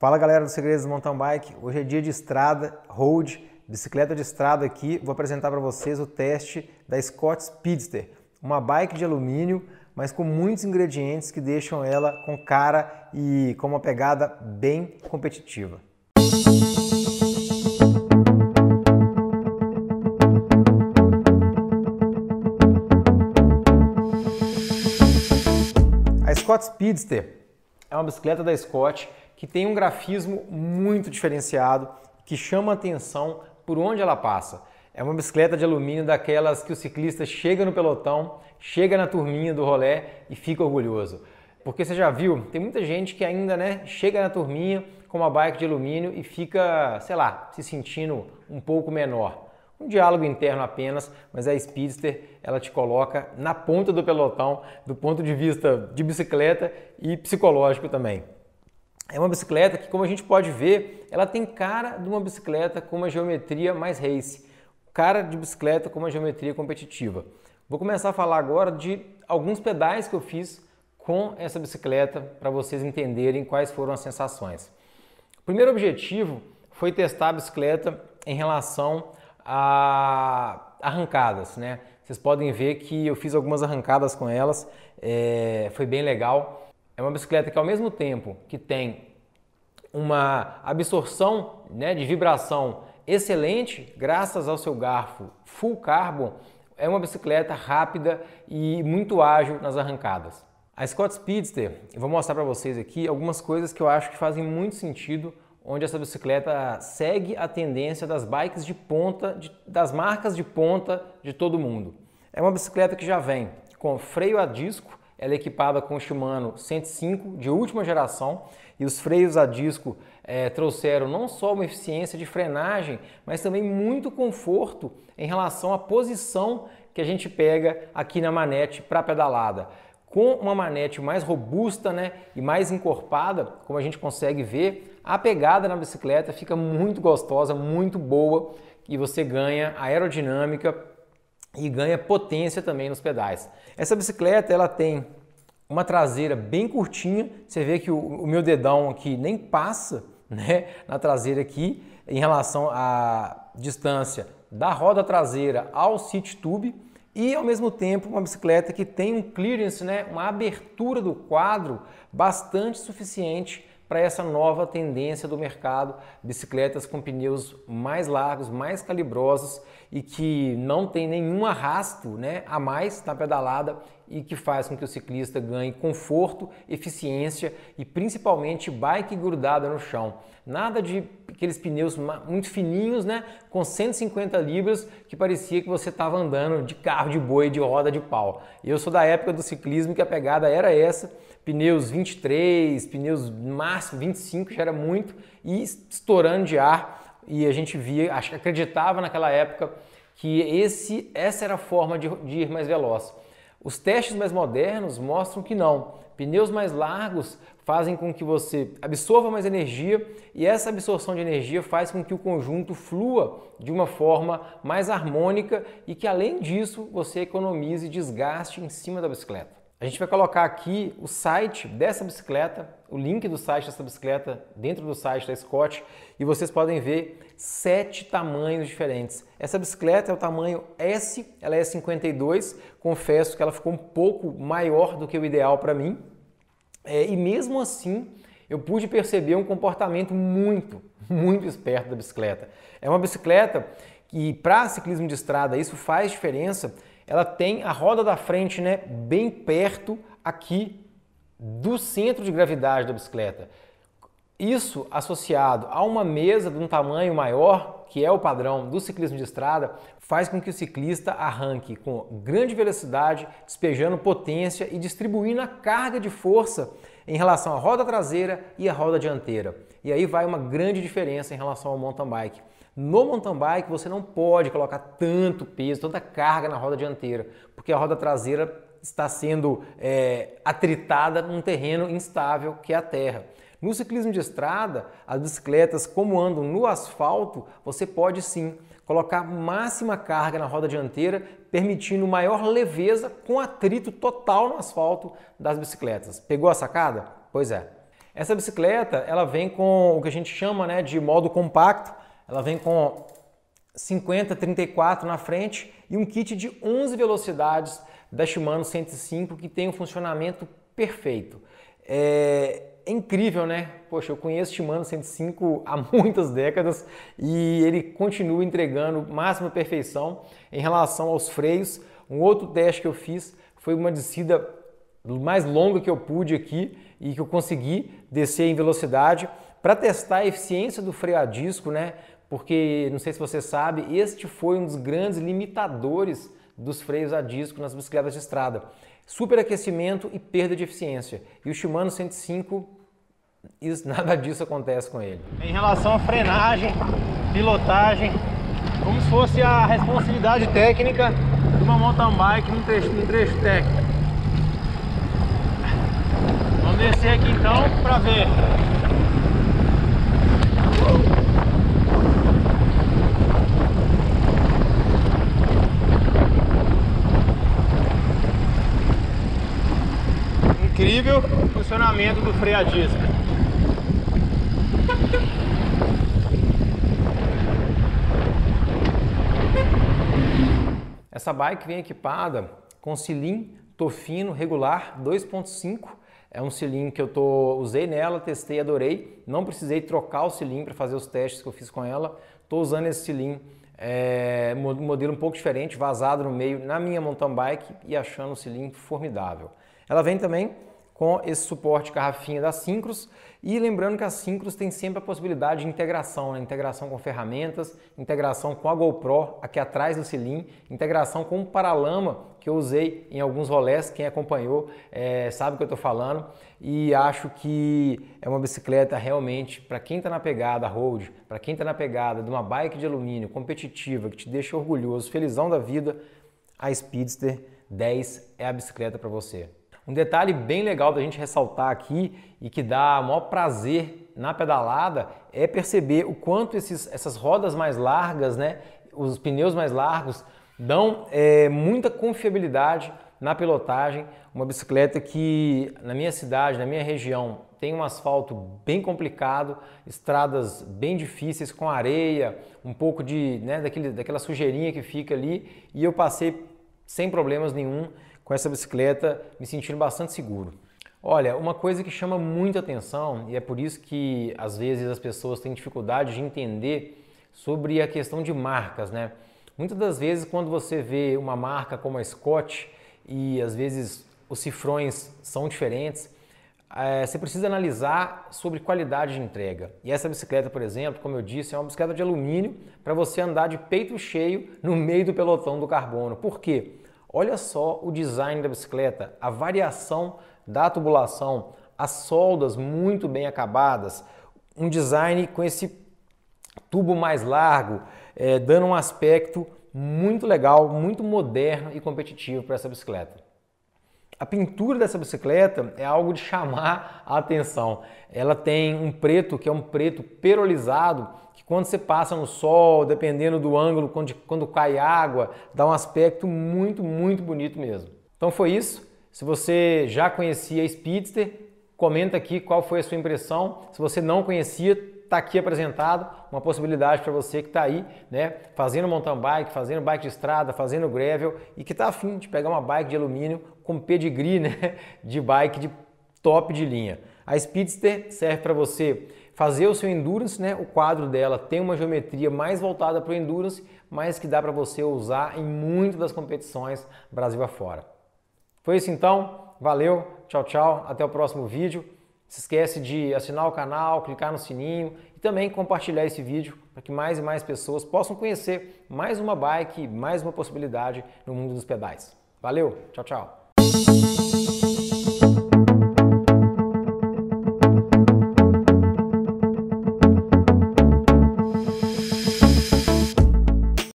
Fala galera do Segredos do Mountain Bike, hoje é dia de estrada, road, bicicleta de estrada aqui. Vou apresentar para vocês o teste da Scott Speedster, uma bike de alumínio, mas com muitos ingredientes que deixam ela com cara e com uma pegada bem competitiva. A Scott Speedster é uma bicicleta da Scott que tem um grafismo muito diferenciado, que chama atenção por onde ela passa. É uma bicicleta de alumínio daquelas que o ciclista chega no pelotão, chega na turminha do rolé e fica orgulhoso. Porque você já viu, tem muita gente que ainda né, chega na turminha com uma bike de alumínio e fica, sei lá, se sentindo um pouco menor. Um diálogo interno apenas, mas a Speedster ela te coloca na ponta do pelotão do ponto de vista de bicicleta e psicológico também. É uma bicicleta que, como a gente pode ver, ela tem cara de uma bicicleta com uma geometria mais race, cara de bicicleta com uma geometria competitiva. Vou começar a falar agora de alguns pedais que eu fiz com essa bicicleta para vocês entenderem quais foram as sensações. O primeiro objetivo foi testar a bicicleta em relação a arrancadas, né? Vocês podem ver que eu fiz algumas arrancadas com elas, é, foi bem legal. É uma bicicleta que ao mesmo tempo que tem uma absorção né, de vibração excelente, graças ao seu garfo full carbon, é uma bicicleta rápida e muito ágil nas arrancadas. A Scott Speedster, eu vou mostrar para vocês aqui algumas coisas que eu acho que fazem muito sentido, onde essa bicicleta segue a tendência das bikes de ponta, de, das marcas de ponta de todo mundo. É uma bicicleta que já vem com freio a disco, ela é equipada com o Shimano 105 de última geração e os freios a disco é, trouxeram não só uma eficiência de frenagem, mas também muito conforto em relação à posição que a gente pega aqui na manete para pedalada. Com uma manete mais robusta né, e mais encorpada, como a gente consegue ver, a pegada na bicicleta fica muito gostosa, muito boa e você ganha aerodinâmica e ganha potência também nos pedais. Essa bicicleta ela tem uma traseira bem curtinha, você vê que o, o meu dedão aqui nem passa né, na traseira aqui em relação à distância da roda traseira ao seat tube e ao mesmo tempo uma bicicleta que tem um clearance, né, uma abertura do quadro bastante suficiente para essa nova tendência do mercado, bicicletas com pneus mais largos, mais calibrosos e que não tem nenhum arrasto né, a mais na pedalada e que faz com que o ciclista ganhe conforto, eficiência e principalmente bike grudada no chão. Nada de aqueles pneus muito fininhos, né, com 150 libras, que parecia que você estava andando de carro de boi, de roda de pau. Eu sou da época do ciclismo que a pegada era essa, pneus 23, pneus máximo 25 já era muito e estourando de ar e a gente via, acreditava naquela época que esse, essa era a forma de, de ir mais veloz. Os testes mais modernos mostram que não. Pneus mais largos fazem com que você absorva mais energia e essa absorção de energia faz com que o conjunto flua de uma forma mais harmônica e que além disso você economize desgaste em cima da bicicleta. A gente vai colocar aqui o site dessa bicicleta, o link do site dessa bicicleta dentro do site da Scott e vocês podem ver sete tamanhos diferentes. Essa bicicleta é o tamanho S, ela é 52, confesso que ela ficou um pouco maior do que o ideal para mim, é, e mesmo assim eu pude perceber um comportamento muito, muito esperto da bicicleta. É uma bicicleta que para ciclismo de estrada isso faz diferença, ela tem a roda da frente né, bem perto aqui do centro de gravidade da bicicleta. Isso associado a uma mesa de um tamanho maior, que é o padrão do ciclismo de estrada, faz com que o ciclista arranque com grande velocidade, despejando potência e distribuindo a carga de força em relação à roda traseira e à roda dianteira. E aí vai uma grande diferença em relação ao mountain bike. No mountain bike você não pode colocar tanto peso, tanta carga na roda dianteira, porque a roda traseira está sendo é, atritada num terreno instável que é a terra. No ciclismo de estrada, as bicicletas, como andam no asfalto, você pode sim colocar máxima carga na roda dianteira, permitindo maior leveza com atrito total no asfalto das bicicletas. Pegou a sacada? Pois é. Essa bicicleta, ela vem com o que a gente chama né, de modo compacto, ela vem com 50, 34 na frente e um kit de 11 velocidades da Shimano 105 que tem um funcionamento perfeito. É, é incrível, né? Poxa, eu conheço o Shimano 105 há muitas décadas e ele continua entregando máxima perfeição em relação aos freios. Um outro teste que eu fiz foi uma descida mais longa que eu pude aqui e que eu consegui descer em velocidade para testar a eficiência do freio a disco, né? Porque não sei se você sabe, este foi um dos grandes limitadores dos freios a disco nas bicicletas de estrada superaquecimento e perda de eficiência. E o Shimano 105, isso, nada disso acontece com ele. Em relação à frenagem, pilotagem, como se fosse a responsabilidade técnica de uma mountain bike num trecho, num trecho técnico. Vamos descer aqui então para ver funcionamento do freio a disco. Essa bike vem equipada com cilim Tofino regular 2.5. É um cilim que eu tô, usei nela, testei, adorei. Não precisei trocar o cilim para fazer os testes que eu fiz com ela. Estou usando esse cilim eh, é, modelo um pouco diferente, vazado no meio na minha mountain bike e achando o cilim formidável. Ela vem também com esse suporte garrafinha da Syncros. E lembrando que a Syncros tem sempre a possibilidade de integração, né? integração com ferramentas, integração com a GoPro aqui atrás do cilindro, integração com o paralama que eu usei em alguns rolés, quem acompanhou é, sabe o que eu estou falando. E acho que é uma bicicleta realmente, para quem está na pegada road, para quem está na pegada de uma bike de alumínio competitiva, que te deixa orgulhoso, felizão da vida, a Speedster 10 é a bicicleta para você. Um detalhe bem legal da gente ressaltar aqui e que dá maior prazer na pedalada é perceber o quanto esses, essas rodas mais largas, né, os pneus mais largos, dão é, muita confiabilidade na pilotagem. Uma bicicleta que na minha cidade, na minha região, tem um asfalto bem complicado, estradas bem difíceis com areia, um pouco de né, daquele, daquela sujeirinha que fica ali e eu passei sem problemas nenhum com essa bicicleta, me sentindo bastante seguro. Olha, uma coisa que chama muito atenção, e é por isso que às vezes as pessoas têm dificuldade de entender sobre a questão de marcas, né? Muitas das vezes, quando você vê uma marca como a Scott e às vezes os cifrões são diferentes, é, você precisa analisar sobre qualidade de entrega. E essa bicicleta, por exemplo, como eu disse, é uma bicicleta de alumínio para você andar de peito cheio no meio do pelotão do carbono. Por quê? Olha só o design da bicicleta, a variação da tubulação, as soldas muito bem acabadas, um design com esse tubo mais largo, é, dando um aspecto muito legal, muito moderno e competitivo para essa bicicleta. A pintura dessa bicicleta é algo de chamar a atenção. Ela tem um preto que é um preto perolizado quando você passa no sol, dependendo do ângulo, quando, quando cai água, dá um aspecto muito, muito bonito mesmo. Então foi isso. Se você já conhecia a Speedster, comenta aqui qual foi a sua impressão. Se você não conhecia, está aqui apresentado uma possibilidade para você que está aí, né, fazendo mountain bike, fazendo bike de estrada, fazendo gravel e que está afim de pegar uma bike de alumínio com pedigree, né, de bike de top de linha. A Speedster serve para você fazer o seu endurance, né? O quadro dela tem uma geometria mais voltada para o endurance, mas que dá para você usar em muitas das competições Brasil afora. Foi isso então, valeu, tchau, tchau, até o próximo vídeo. Se esquece de assinar o canal, clicar no sininho e também compartilhar esse vídeo para que mais e mais pessoas possam conhecer mais uma bike, mais uma possibilidade no mundo dos pedais. Valeu, tchau, tchau.